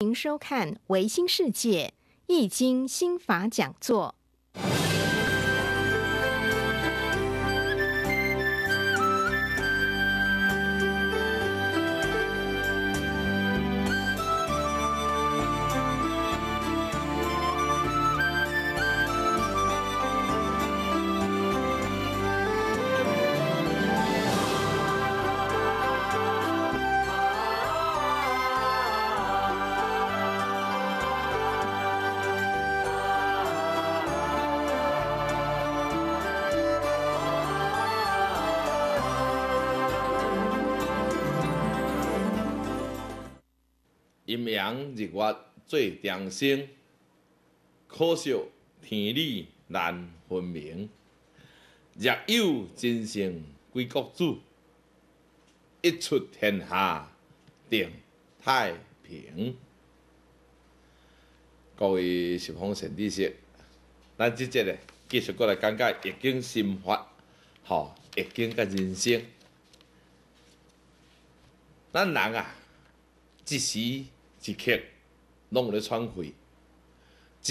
您收看《维新世界易经心法》讲座。阳日月最长生，可惜天理难分明。若有真成归国主，一出天下定太平。各位十方善知识，咱即节咧继续过来讲解《易经》心法，吼，《易经》甲人生。咱人啊，一时。一刻，拢有咧传悔；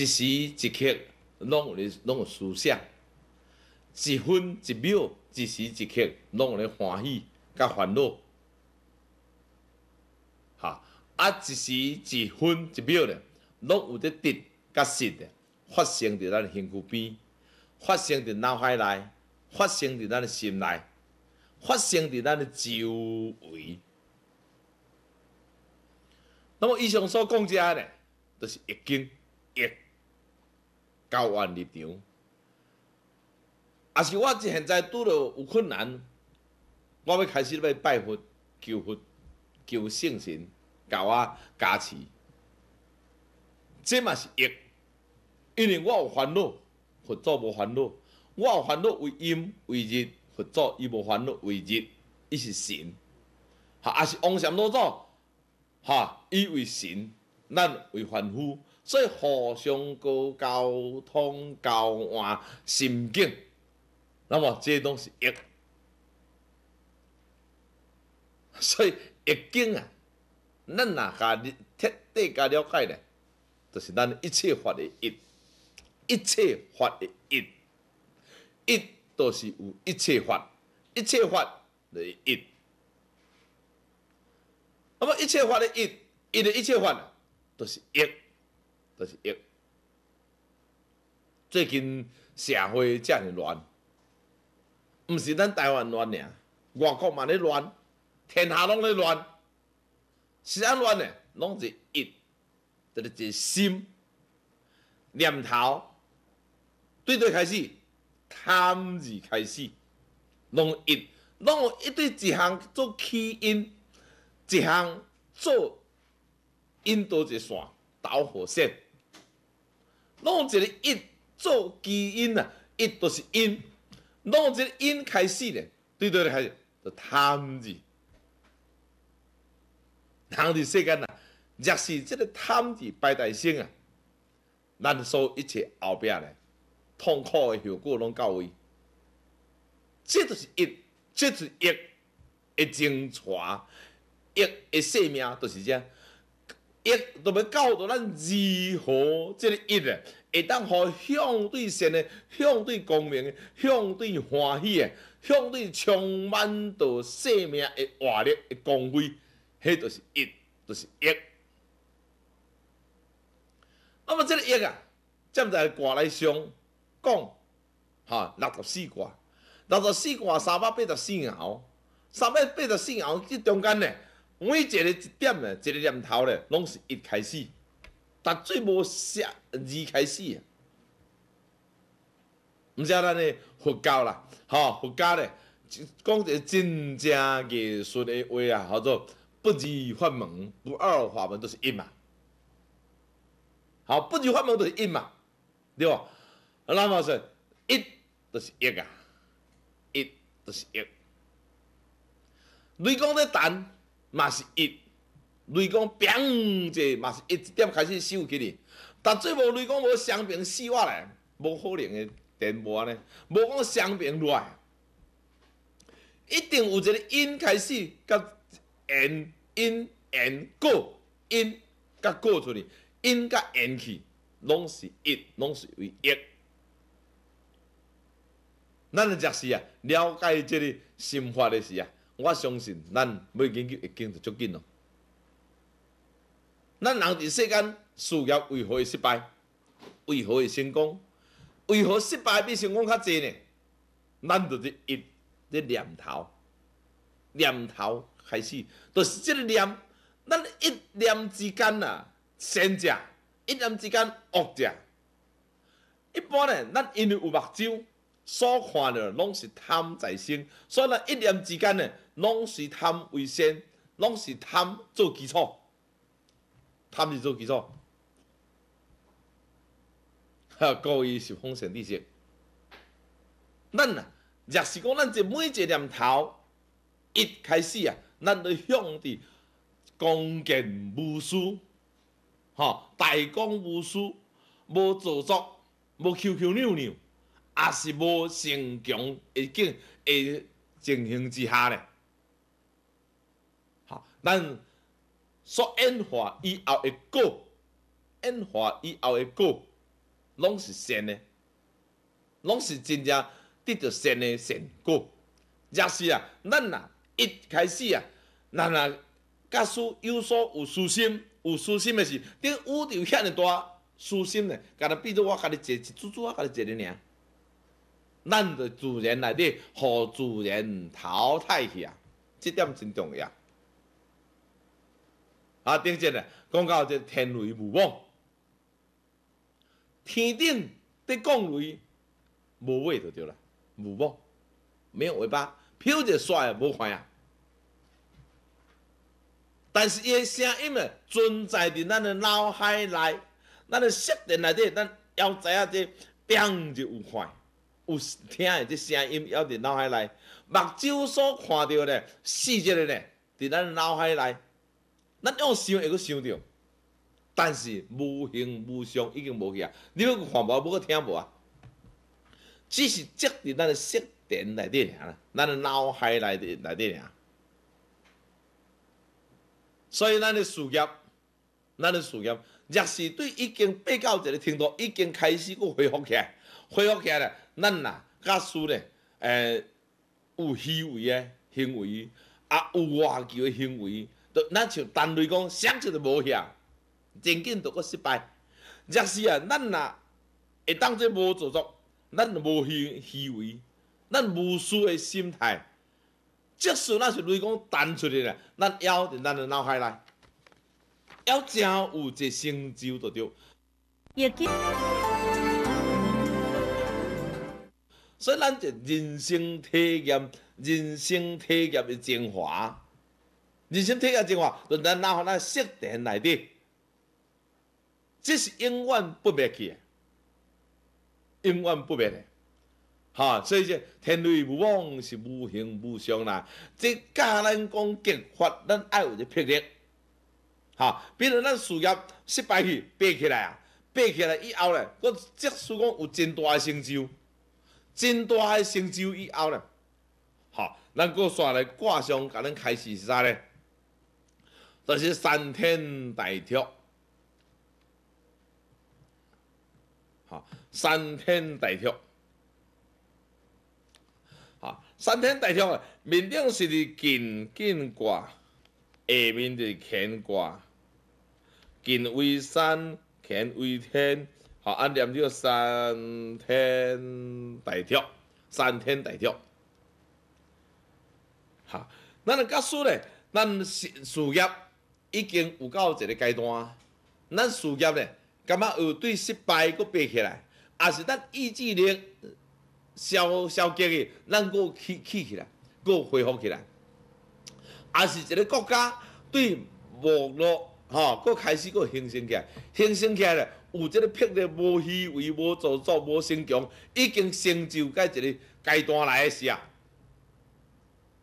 一时一刻，拢有咧拢有思想；一分一秒，一时一刻，拢有咧欢喜甲烦恼。哈，啊，一时一分一秒咧，拢有得敌甲失咧，发生伫咱身躯边，发生伫脑海内，发生伫咱心内，发生伫咱的周围。那么以上所讲者呢，就是易经，易教万立场。啊，是我现在拄着有困难，我要开始要拜佛、求佛、求圣神甲我加持。这嘛是易，因为我有烦恼，佛祖无烦恼；我有烦恼为阴为日，佛祖伊无烦恼为日，伊是神。啊，啊是往想多祖。哈，以为神，咱为凡夫，所以互相个沟通交换心境，那么这些东西所以一境啊，咱若甲彻底甲了解咧，就是咱一切法的一，一切法的一，一都是有，一切法，一切法的一。我一切法的“一”，一的一切法呢，都是“一”，都是“一”。最近社会这么乱，毋是咱台湾乱尔，外国嘛咧乱，天下拢咧乱，是安乱呢？拢是“一”，就是一心念头，对对开始，贪字开始，拢一，拢一对一项做起因。一项做因多一线导火线，弄一个因做基因啊，因都是因，弄一个因开始呢，对对开始，就贪字，人伫世间啊，若是即个贪字排在先啊，咱所一切后壁咧，痛苦的后果，拢到位，这都是因，这是因，一增差。一，的性命就是遮，一，就要教导咱如何即个一啊，会当互相对善的，相对光明的，相对欢喜的，相对充满着生命的活力的光辉，迄就是一，就是一。那么即个一啊，站在卦来上讲，哈，六十四卦，六十四卦三百八十四爻，三百八十四爻即中间呢？每一个一点咧，一个念头咧，拢是一开始。达最无色二开始，毋像咱咧佛教啦，吼佛教咧，讲一个真正艺术诶话啊，叫做不二法门，不二法门都是一嘛。好，不二法门都是一嘛，对啊，那么说，一都是一啊，一都是一。你讲咧等。嘛是一雷公砰一下嘛是一点开始收起哩，但最无雷公无相平死我嘞，无可能的电波呢，无讲相平来，一定有一个因开始，甲因因因果因甲果出哩，因甲引去，拢是一，拢是为一，咱就是啊，了解即个心法的是啊，我相信，咱每研究一经就足紧咯。咱人伫世间事业为何会失败？为何会成功？为何失败比成功较济呢？咱就系一啲念头，念头开始，就是个念。咱一念之间啊，善者；一念之间恶者。一般呢，咱因为有目睭所看的拢是贪在心，所以呢一念之间呢？拢是贪为先，拢是贪做基础，贪是做基础。哈，故意是风险利息。咱啊，若是讲咱这每一个念头一开始啊，咱就向伫恭敬无私，哈，大公无私，无做作，无 Q Q 扭扭，也是无成强一境，诶情形之下咧。咱说演化以后的果，演化以后的果，拢是善的，拢是真正得到善的善果。也是啊，咱啊一开始啊，咱啊假使有所有私心，有私心的是，对宇宙遐尼大私心的，甲如比如我甲你坐一坐坐我甲你坐哩尔，咱就自然里底，互自然淘汰去啊，即点真重要。啊，顶阵咧，讲到这天雷无妄，天顶的降雷无尾就对了，无妄，没有尾巴，飘着甩也无坏啊。但是伊声音咧，存在伫咱的脑海内，咱的设定内底，咱要知影这，响就有坏，有听的这声音，犹伫脑海内，目睭所看到细节觉咧，伫咱脑海内。咱要想，会搁想到，但是无形无相已经无去啊！你搁看无，要搁听无啊？只是接伫咱的识点内底尔，咱的脑海内底内底尔。所以咱的事业，咱的事业，若是对已经被告一个程度，已经开始搁恢复起，来，恢复起来咱呐，假使咧，诶，有虚伪诶行为，啊，有外求诶行为。就咱像单类讲，想就是无效，曾经就阁失败。若是啊，咱若会当做无做作，咱无虚虚伪，咱无私的心态，即使咱是类讲弹出去咧，咱要伫咱的脑海内，要真有一成就就对。所以咱就人生体验，人生体验的精华。人生体验真话，就在哪互咱设定内底，这是永远不灭去，永远不灭的。哈，所以说天雷无妄是无形无相啦。即教咱讲敬，法咱爱有一魄力。哈，比如咱事业失败去，爬起来啊，爬起来以后咧，我即使讲有真大诶，成就，真大诶，成就以后咧，哈，咱佫再来挂上，甲咱开始是啥咧？这是三天大跳，哈，三天大跳，哈，三天大跳，面顶是伫近近挂，下面是乾卦。近为山，乾为天，好，俺念这三天大跳，三天大跳，哈，那那结束了，咱事业。已经有到一个阶段，咱事业咧，感觉有对失败佫爬起来，也是咱意志力消消极的，咱佫起起起来，佫恢复起来，也是一个国家对网络吼，佫开始佫兴盛起来，兴盛起来咧，有这个魄力，无虚伪，无做作，无逞强，已经成就到一个阶段来的时啊。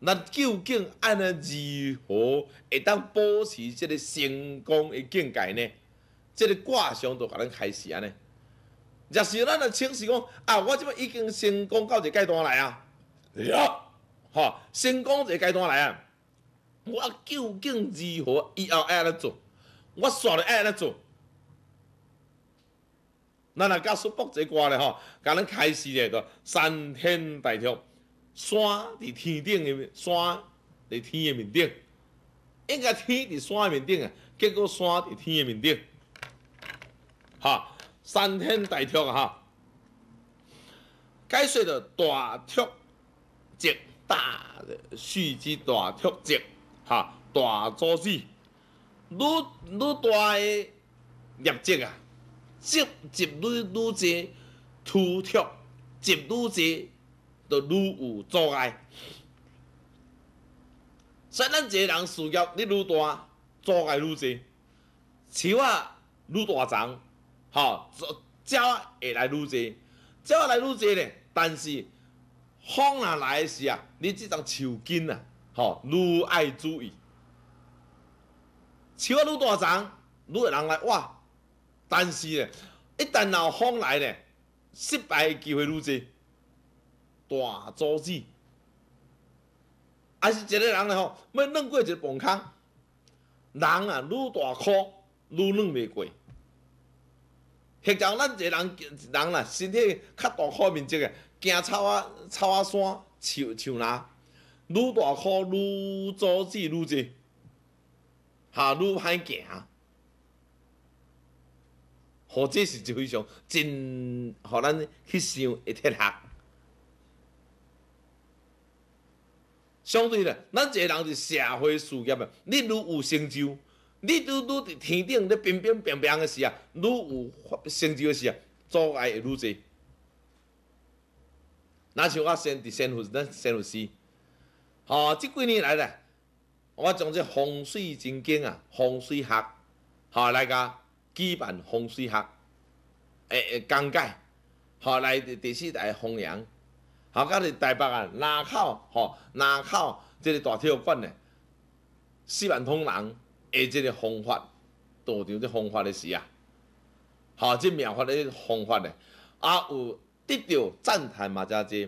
那究竟安尼如何会当保持即个成功的境界呢？即个卦象就甲咱开始安尼。若是咱若清示讲啊，我即摆已经成功到一个阶段来啊，吓，吼，成功一个阶段来啊，我究竟如何以后安尼做？我煞要安尼做？咱若甲说卜一卦咧，吼，甲咱开始咧个三天大跳。山伫天顶面，山伫天的面顶，应该天伫山面顶啊，结果山伫天的面顶。哈，山天大突啊！哈，解释着大突值大数值大突值哈，大走势越越大诶，业绩啊，积积累愈多，突突积愈多。就愈有阻碍，所以咱一个人事业，你愈大，阻碍愈多，树啊愈大，丛，吼，鸟啊来来愈多，鸟啊来愈多呢。但是风啊来时啊，你即丛树根啊，吼，愈爱注意。树啊愈大，丛，愈会人来哇。但是呢，一旦若有风来呢，失败的机会愈多。大阻止。还是一个人嘞吼？要软过一个缝空，人啊，愈大苦愈软袂过。现在咱一个人人啦，身体较大苦面积个，行草啊草啊山、树树篮，愈大苦愈阻止愈济，哈愈歹行。或者是就非常真，互咱去想，会贴合。相对咧，咱这人是社会事业的，你愈有成就，你愈愈在天顶咧平平平平的时啊，愈有成就的时啊，做爱愈济。那像我先伫先活，咱生活时，好，即几年来咧，我将这风水真经啊，风水学，好来甲举办风水学，诶，诶，讲解，好来第四代弘扬。好，家是台北啊，哪口吼，哪口即个大体育馆嘞，四万通人，诶，即个方法，多少即方法的是啊，好，即妙法咧方法嘞，啊有得到赞叹嘛，才济，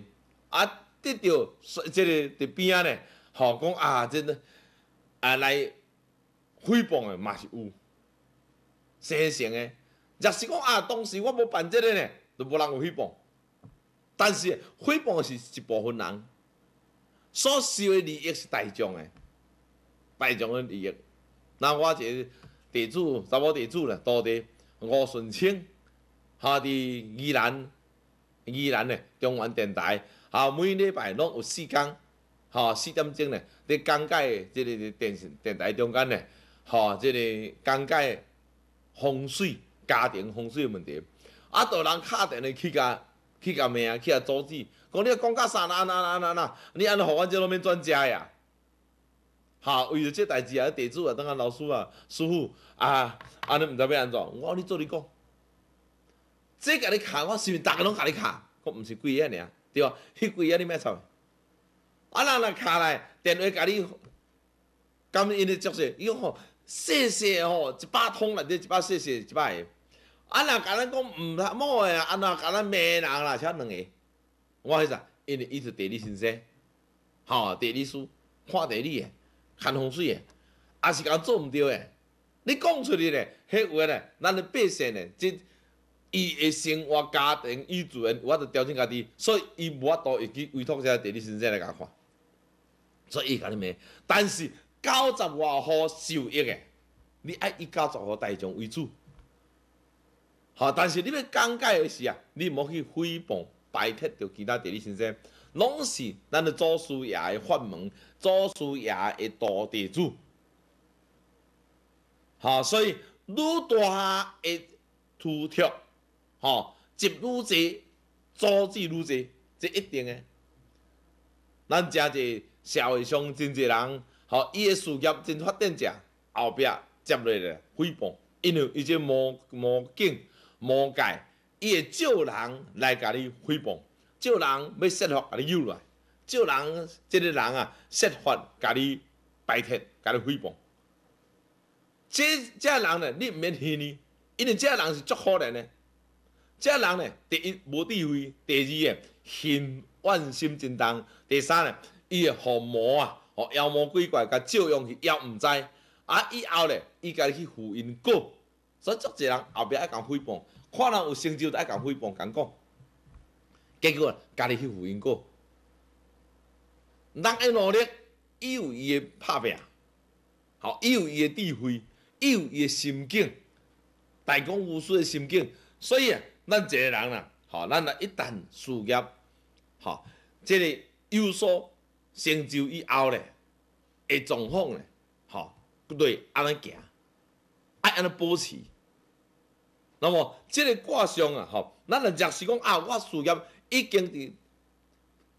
啊得到即个伫边啊嘞，吼讲啊，即个啊来诽谤的嘛是有，生成的，若是讲啊，当时我无办即个咧，就无人有诽谤。但是诽谤是一部分人所受的利益是大众的，大众的利益。那我这地主，查某地主呢？多伫吴顺清，吼伫宜兰，宜兰的中原电台，啊，每礼拜拢有四天，哈，四点钟呢，伫讲解即个电视电台中间呢，哈，即个讲解风水、家庭风水的问题，啊，多人敲电话去甲。去搞名，去甲阻止，讲你讲甲啥啦啦啦啦啦你安尼互完这路免专家呀？哈，为着这代志啊，地主啊，当个老师啊，师傅啊，安尼毋知要安怎？我你做你讲，这甲你卡，我是毋是逐个拢甲你卡？我毋是贵爷尔，对吧？你贵爷你咩操？啊啦啦卡来，电话甲你，咁因的作势，哟嗬，谢谢哦，一百通内底一百谢谢，一百个。啊，若甲咱讲毋得某诶，啊，若甲咱骂人啦，吃两个，我迄释，因为伊是地理先生，吼，地理书看地理诶，看风水诶，也是讲做毋对诶，你讲出去咧，迄话咧，咱诶百姓咧，即伊诶生活家庭衣着，我着调整家己，所以伊无法度会去委托一个地理先生来甲看，所以伊甲你骂。但是九十外号受益诶，你爱以九十号大众为主。好，但是你欲讲解的是啊，你莫去诽谤、排斥着其他地理先生，拢是咱的祖师爷的法门，祖师爷的做地主。好，所以愈大的突跳，吼，集愈济，组织愈济，这一定的。咱正个社会上真济人，吼，伊的事业真发展者，后壁接落来诽谤，因为伊只毛无颈。魔界伊会借人来甲你诽谤，借人要设法甲你诱来，借人即个人啊设法甲你排脱，甲你诽谤。这家人呢，你毋免听呢，因为这人是足恶人呢。这人呢，第一无智慧，第二呢心万心真重，第三呢伊学魔啊，学妖魔鬼怪，甲借用去妖毋知，啊以后呢，伊甲你去胡因果。所以，足侪人后壁爱共诽谤，看人有成就就爱共诽谤，咁讲。结果，家己去负因果。人爱努力，伊有伊个拍拼，好，有伊个智慧，伊有伊个心境，大公无私个心境。所以啊，咱一个人啊，吼，咱啊一旦事业，吼，即个有所成就以后咧，会状况咧，吼，不对安尼行，爱安尼保持。那么，即个卦象啊，吼，咱若若是讲啊，我事业已经伫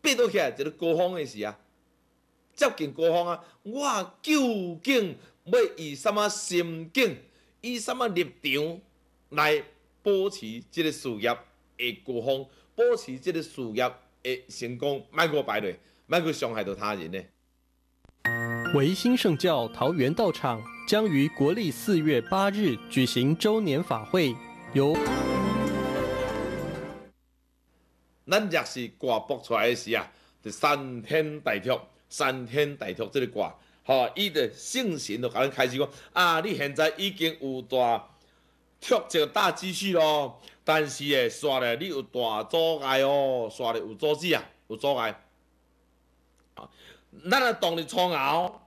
爬到起来一个高峰的时啊，接近高峰啊，我究竟要以什么心境，以什么立场来保持即个事业的高峰，保持即个事业的成功，莫过排队，莫过伤害到他人呢？维新圣教桃园道场将于国历四月八日举行周年法会。有，咱若是挂卜出来时啊，就三天大跳，三天大跳这个挂，吼伊就信心开始讲啊，你现在已经有大跳个大积蓄咯，但是诶，刷咧你有大阻碍哦，刷咧有阻止啊，有阻碍。啊，咱啊，当你创牛，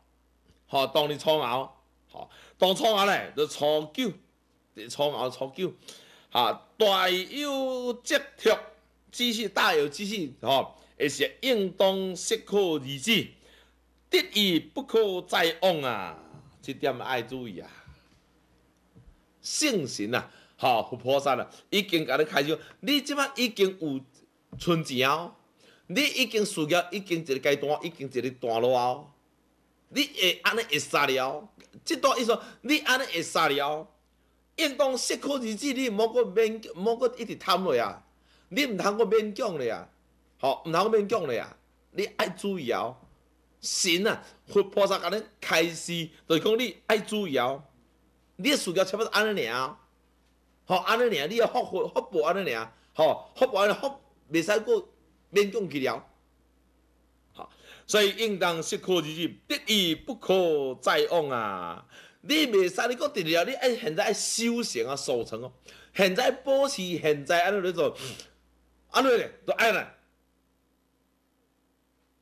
吼，当你创牛，吼，当创下咧，就创九。初九初九，哈！大有积特只是大有知识吼，应当适可而止，得意不可再往啊！这点要注意啊！性啊，菩萨啊，已经甲你开始，你即摆已经有存钱哦，你已经事业已经一个阶段，已经一个段落哦，你会安尼会杀了？即段意思，你安尼会杀了？应当适可而止，你莫个勉，莫个一直贪落啊，你毋通个勉强嘞啊，吼毋通勉强嘞啊，你爱自由，神啊，佛菩萨甲你开示，就是讲你爱自由，你诶事业差不多安尼尔，吼安尼尔，你福福福报安尼尔，吼福报安福，未使个勉强去了，所以应当适可而止，得意不可再往啊。你未使，你讲得了，你爱现在爱修行啊，守成哦。现在保持现在安尼来做？安尼咧？就安那，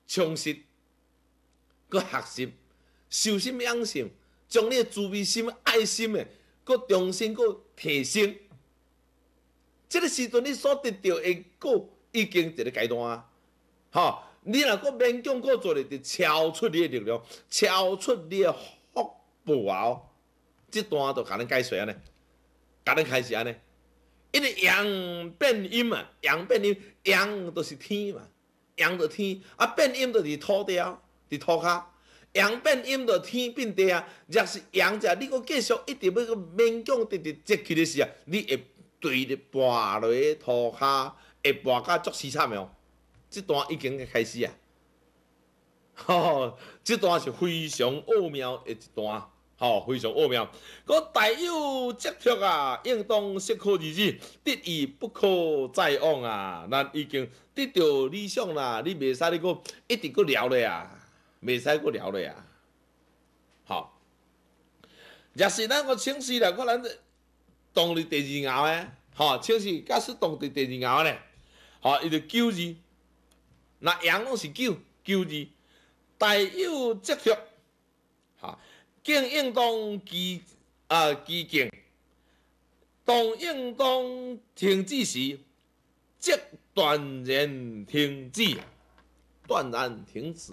充实，搁学习，修心养性，将你诶慈悲心、爱心诶，搁重新搁提升。即个时阵你所得到诶搁已经一个阶段啊。吼！你若搁勉强搁做咧，就超出你嘅力量，超出你诶。不啊！即段都甲始解释安尼，甲始开始安尼，因为阳变阴嘛，阳变阴，阳就是天嘛，阳就天，啊变阴就是土啊，是土骹，阳变阴就天变啊，若是阳者，你阁继续一直要去勉强直直接去的时啊，你会对入跋落土骹会跋到足凄惨哦！即段已经开始啊，吼，这段是非常奥妙的一段。哦，非常奥妙。箇大有积托啊，应当适可而止，得意不可再往啊！咱已经得到理想啦，你未使你讲，一直佫聊咧啊，未使佫聊咧啊！吼，若是咱个清晰啦，可能当第二咬诶，哈，清晰假使当第二咬嘞，吼，伊就九字，那羊拢是九九字，大有积托，哈。当应当激啊激进。当应当停止时，则断然停止，断然停止。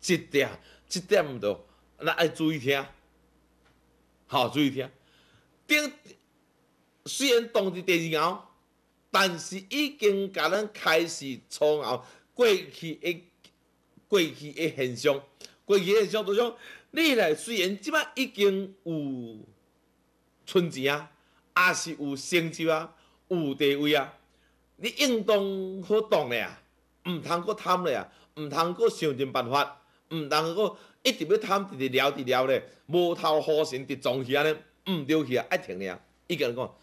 即点，即点要咱爱注意听，好注意听。顶虽然当是第二秒，但是已经甲咱开始创后过去诶过去诶现象，过去诶现象都像。你来虽然即摆已经有存钱啊，啊是有成就啊，有地位啊，你应当好当咧，毋通阁贪咧，毋通阁想尽办法，毋通阁一直要贪，直直聊直聊咧，无头好身直撞去安尼，毋对去啊，爱停咧。伊甲你讲，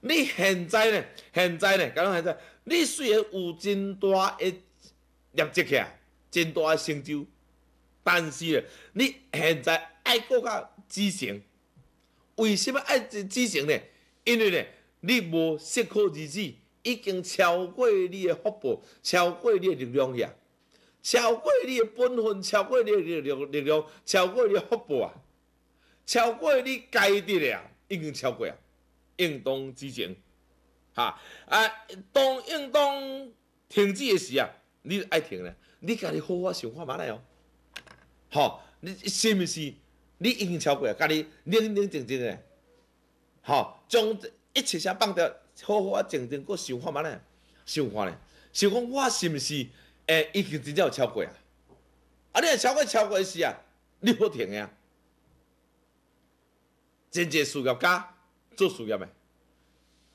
你现在咧，现在咧，讲现在，你虽然有真大诶业绩起，真大诶成就。但是，你现在爱国个执行？为什么爱之前呢？因为呢，你无适可而止，已经超过你的腹部，超过你的力量呀，超过你的本分，超过你的力力量，超过你的腹部啊，超过你该得的啊，已经超过啊，应当之前，哈啊，当应当停止的时啊，你就爱停咧，你家己好好想看嘛来哦。吼，你是毋是？你已经超过啊？家己冷冷静静的，吼，将一切先放掉，好好静静阁想看觅咧？想看咧？想讲我是毋是诶，已经真正有超过啊？啊，你若超过超过是啊，你好停个啊。真侪事业家做事业诶，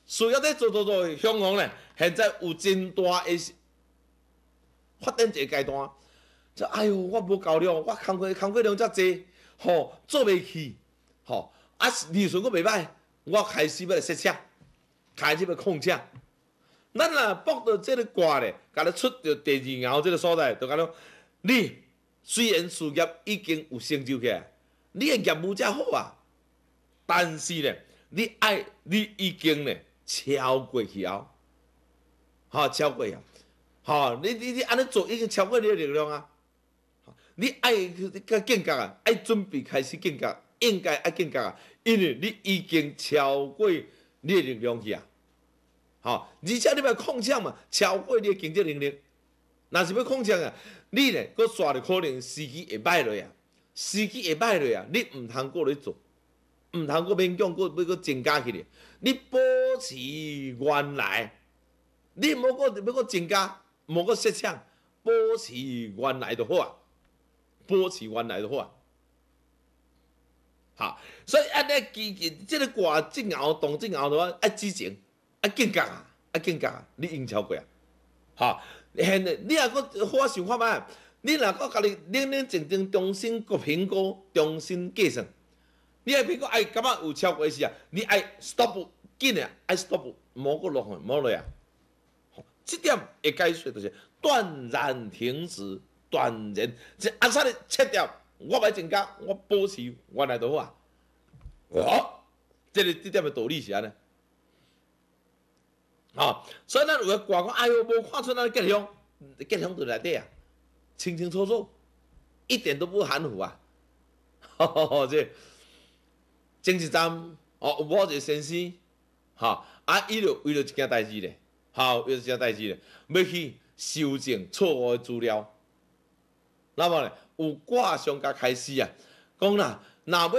事业咧做做做向往咧，现在有真大诶发展一个阶段。这哎哟，我无够量，我工课工课量遮济，吼做袂起，吼啊利润阁袂歹，我开始要来设车，开始要控制。咱若博到即个关咧，甲你出着第二后即个所在，就讲了你虽然事业已经有成就起，来，你的业务才好啊，但是咧你爱你已经咧超过去后，吼，超过去，吼，你你你安尼做已经超过你的力量啊。你爱去去建家啊？爱准备开始建家，应该爱建家啊！因为你已经超过你的力量去啊，吼！而且你要控制嘛，超过你的经济能力，那是要控制啊！你呢，佫刷的可能时机会歹落去啊，时机会歹落去啊！你毋通过来做，毋通佮勉强佮要佮增加去哩，你保持原来，你莫佫要个增加，莫佫设抢，保持原来就好啊。波起弯来的话，哈，所以啊，你既然这个挂正熬动正熬的话，啊，之前啊，尴尬啊，啊，尴啊，你应超过啊，哈，现在你啊，我我想看嘛，你若搁家里认认真真重新搁评估，重新计算，你爱评估爱感觉有超过时啊，你爱 stop 紧啊，爱 stop 某个路线某路啊，这点会解释就是断然停止。断人，即阿杀你切掉，我咪增加，我保持原来多好啊！哦，即个这点诶道理是安尼，啊，所以咱有诶话讲，哎呦，无看出咱吉祥，吉祥伫内底啊，清清楚楚，一点都不含糊啊！哈哈哈，即，前一站哦，我一个先生，哈，啊，伊着为了一件代志咧，好，为了一件代志咧，要去修正错误资料。那么呢，有卦上甲开始啊，讲啦，若要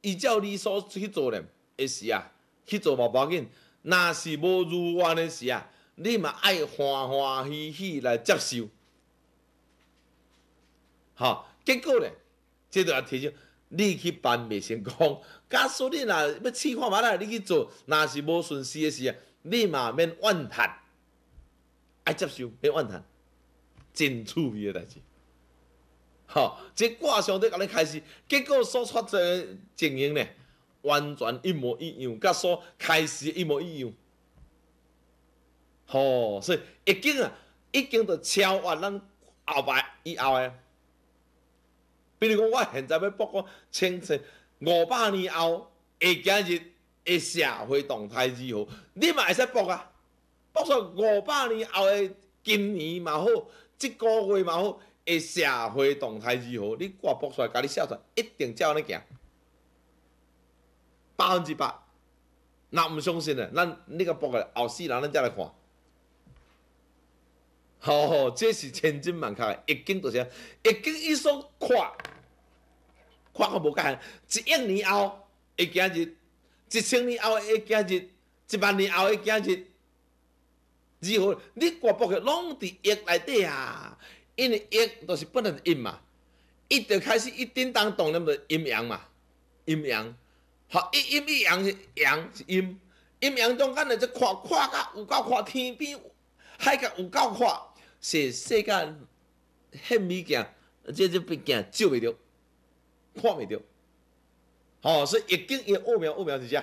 依照你所去做呢，会是啊，去做无要紧，若是无如愿的时啊，你嘛爱欢欢喜喜来接受。吼，结果咧，这都要提醒你去办未成功。假使你若要试看嘛啦，你去做，若是无顺失的时啊，你嘛免怨叹，爱接受，免怨叹，真趣味的代志。吼，即卦相对甲你开始，结果所出者情形呢，完全一模一样，甲所开始一模一样。吼，所以已经啊，已经着超越咱后摆以后诶。比如讲，我现在要卜讲，亲戚五百年后，会今日诶社会动态如何，你嘛会使卜啊？卜出五百年后诶，今年嘛好，即个月嘛好。诶，社会动态如何？你挂博出来，家你写出来，一定照你行，百分之百。那毋相信诶，咱你甲博来后世人，咱再来看。吼，吼，这是千真万确的，一景就是一景一瞬看，看个无干，一亿年后，会今日；一千年后，会今日；一万年后，会今日。如何？你挂博去，拢伫亿内底啊！因为阴都是不能阴嘛，一就开始一叮当懂了不阴阳嘛，阴阳，好一阴一阳是阳是阴，阴阳中间的这宽宽到有够宽天边，海角有够宽，是世界很物件，这这物件照袂着，看袂着，好所以一定有奥妙奥妙是啥？